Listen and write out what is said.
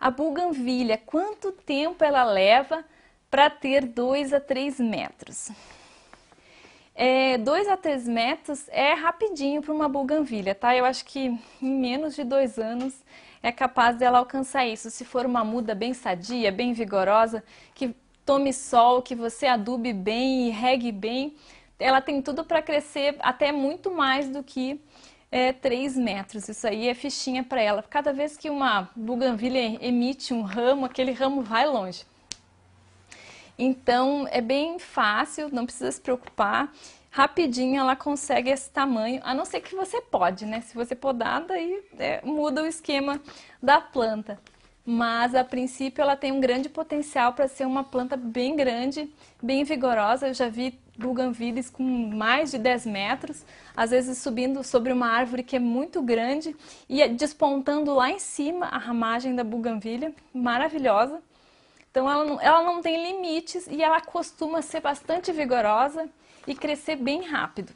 A buganvilha, quanto tempo ela leva para ter 2 a 3 metros? 2 é, a 3 metros é rapidinho para uma buganvilha, tá? Eu acho que em menos de dois anos é capaz dela alcançar isso. Se for uma muda bem sadia, bem vigorosa, que tome sol, que você adube bem e regue bem, ela tem tudo para crescer até muito mais do que é, 3 metros. Isso aí é fichinha para ela. Cada vez que uma buganvília emite um ramo, aquele ramo vai longe. Então é bem fácil, não precisa se preocupar. Rapidinho ela consegue esse tamanho, a não ser que você pode, né? Se você podar, daí é, muda o esquema da planta mas a princípio ela tem um grande potencial para ser uma planta bem grande, bem vigorosa. Eu já vi buganvilles com mais de 10 metros, às vezes subindo sobre uma árvore que é muito grande e despontando lá em cima a ramagem da buganvilha, maravilhosa. Então ela não, ela não tem limites e ela costuma ser bastante vigorosa e crescer bem rápido.